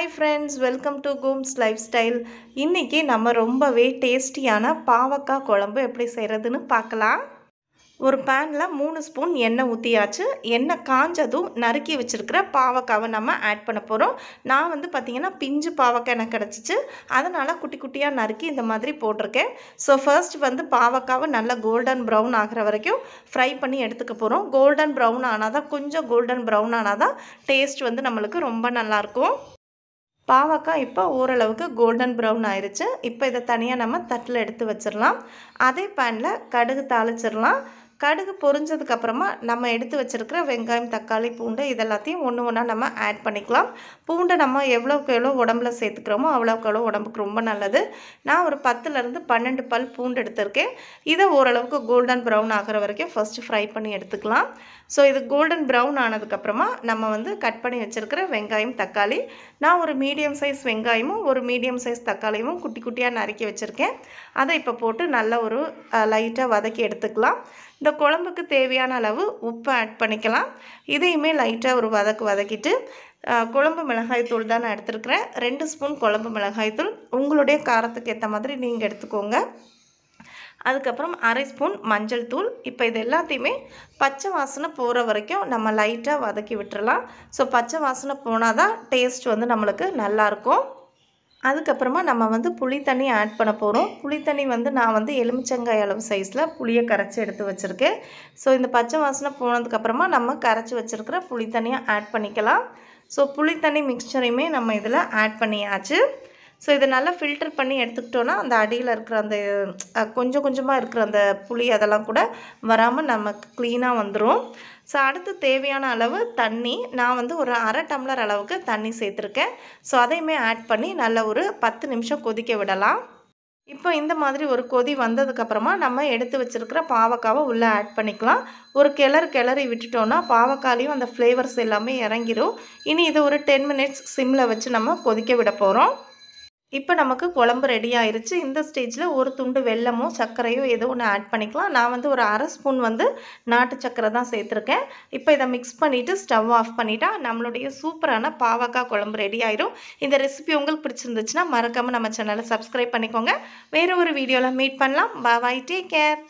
hi friends welcome to கூம்ஸ் lifestyle இன்றைக்கி நம்ம ரொம்பவே டேஸ்டியான பாவக்காய் குழம்பு எப்படி செய்கிறதுன்னு பார்க்கலாம் ஒரு பேனில் மூணு ஸ்பூன் எண்ணெய் ஊற்றியாச்சு எண்ணெய் காஞ்சதும் நறுக்கி வச்சுருக்கிற பாவக்காவை நம்ம ஆட் பண்ண போகிறோம் நான் வந்து பார்த்திங்கன்னா பிஞ்சு பாவக்காய் எனக்கு கிடச்சிச்சு அதனால் குட்டி குட்டியாக நறுக்கி இந்த மாதிரி போட்டிருக்கேன் ஸோ ஃபர்ஸ்ட் வந்து பாவக்காவை நல்லா கோல்டன் ப்ரௌன் ஆகிற வரைக்கும் ஃப்ரை பண்ணி எடுத்துக்க போகிறோம் கோல்டன் ப்ரௌன் ஆனால் தான் கொஞ்சம் கோல்டன் ப்ரௌன் ஆனால் தான் டேஸ்ட் வந்து நம்மளுக்கு ரொம்ப நல்லாயிருக்கும் பாவக்காய் இப்போ ஓரளவுக்கு கோல்டன் ப்ரௌன் ஆயிடுச்சு இப்போ இதை தனியாக நம்ம தட்டில் எடுத்து வச்சிடலாம் அதே பேனில் கடுகு தாளிச்சிடலாம் கடுகு பொரிஞ்சதுக்கப்புறமா நம்ம எடுத்து வச்சிருக்கிற வெங்காயம் தக்காளி பூண்டு இதெல்லாத்தையும் ஒன்று ஒன்றா நம்ம ஆட் பண்ணிக்கலாம் பூண்டை நம்ம எவ்வளோக்கு எவ்வளோ உடம்புல சேர்த்துக்கிறோமோ அவ்வளோக்கு எவ்வளோ உடம்புக்கு ரொம்ப நல்லது நான் ஒரு பத்துலேருந்து பன்னெண்டு பல் பூண்டு எடுத்திருக்கேன் இதை ஓரளவுக்கு கோல்டன் ப்ரௌன் ஆகிற வரைக்கும் ஃபஸ்ட்டு ஃப்ரை பண்ணி எடுத்துக்கலாம் ஸோ இது கோல்டன் ப்ரௌன் ஆனதுக்கப்புறமா நம்ம வந்து கட் பண்ணி வச்சுருக்கிற வெங்காயம் தக்காளி நான் ஒரு மீடியம் சைஸ் வெங்காயமும் ஒரு மீடியம் சைஸ் தக்காளியும் குட்டி குட்டியாக நறுக்கி வச்சுருக்கேன் அதை இப்போ போட்டு நல்லா ஒரு லைட்டாக வதக்கி எடுத்துக்கலாம் இந்த குழம்புக்கு தேவையான அளவு உப்பு ஆட் பண்ணிக்கலாம் இதையுமே லைட்டாக ஒரு வதக்கு வதக்கிட்டு குழம்பு மிளகாய்த்தூள் தான் நான் எடுத்துருக்கிறேன் ரெண்டு ஸ்பூன் குழம்பு மிளகாய்த்தூள் உங்களுடைய காரத்துக்கு ஏற்ற மாதிரி நீங்கள் எடுத்துக்கோங்க அதுக்கப்புறம் அரை ஸ்பூன் மஞ்சள் தூள் இப்போ இது எல்லாத்தையுமே பச்சை வாசனை போகிற வரைக்கும் நம்ம லைட்டாக வதக்கி விட்டுறலாம் ஸோ பச்சை வாசனை போனால் தான் டேஸ்ட் வந்து நம்மளுக்கு நல்லாயிருக்கும் அதுக்கப்புறமா நம்ம வந்து புளி தண்ணி ஆட் பண்ண போகிறோம் புளி தண்ணி வந்து நான் வந்து எலுமிச்சங்காய் அளவு சைஸில் புளியை கரைச்சி எடுத்து வச்சுருக்கேன் ஸோ இந்த பச்சை வாசனை போனதுக்கப்புறமா நம்ம கரைச்சி வச்சுருக்கிற புளி தண்ணியை ஆட் பண்ணிக்கலாம் ஸோ புளி தண்ணி மிக்சரையுமே நம்ம இதில் ஆட் பண்ணியாச்சு ஸோ இதை நல்லா ஃபில்டர் பண்ணி எடுத்துக்கிட்டோன்னா அந்த அடியில் இருக்கிற அந்த கொஞ்சம் கொஞ்சமாக இருக்கிற அந்த புளி அதெல்லாம் கூட வராமல் நமக்கு க்ளீனாக வந்துடும் ஸோ அடுத்து தேவையான அளவு தண்ணி நான் வந்து ஒரு அரை டம்ளர் அளவுக்கு தண்ணி சேர்த்துருக்கேன் ஸோ அதையுமே ஆட் பண்ணி நல்ல ஒரு பத்து நிமிஷம் கொதிக்க விடலாம் இப்போ இந்த மாதிரி ஒரு கொதி வந்ததுக்கப்புறமா நம்ம எடுத்து வச்சுருக்கிற பாவக்காவை உள்ளே ஆட் பண்ணிக்கலாம் ஒரு கிளறு கிளறி விட்டுட்டோன்னா பாவக்காலையும் அந்த ஃப்ளேவர்ஸ் எல்லாமே இறங்கிடும் இனி இதை ஒரு டென் மினிட்ஸ் சிம்மில் வச்சு நம்ம கொதிக்க விட போகிறோம் இப்போ நமக்கு குழம்பு ரெடி ஆயிருச்சு இந்த ஸ்டேஜில் ஒரு துண்டு வெல்லமோ சர்க்கரையோ ஏதோ ஒன்று ஆட் பண்ணிக்கலாம் நான் வந்து ஒரு அரை ஸ்பூன் வந்து நாட்டு சர்க்கரை தான் சேர்த்துருக்கேன் இப்போ இதை மிக்ஸ் பண்ணிவிட்டு ஸ்டவ் ஆஃப் பண்ணிட்டா நம்மளுடைய சூப்பரான பாவக்காய் குழம்பு ரெடி ஆயிரும் இந்த ரெசிபி உங்களுக்கு பிடிச்சிருந்துச்சுன்னா மறக்காமல் நம்ம சேனலை சப்ஸ்கிரைப் பண்ணிக்கோங்க வேறு ஒரு வீடியோவில் மீட் பண்ணலாம் பாய் டேக் கேர்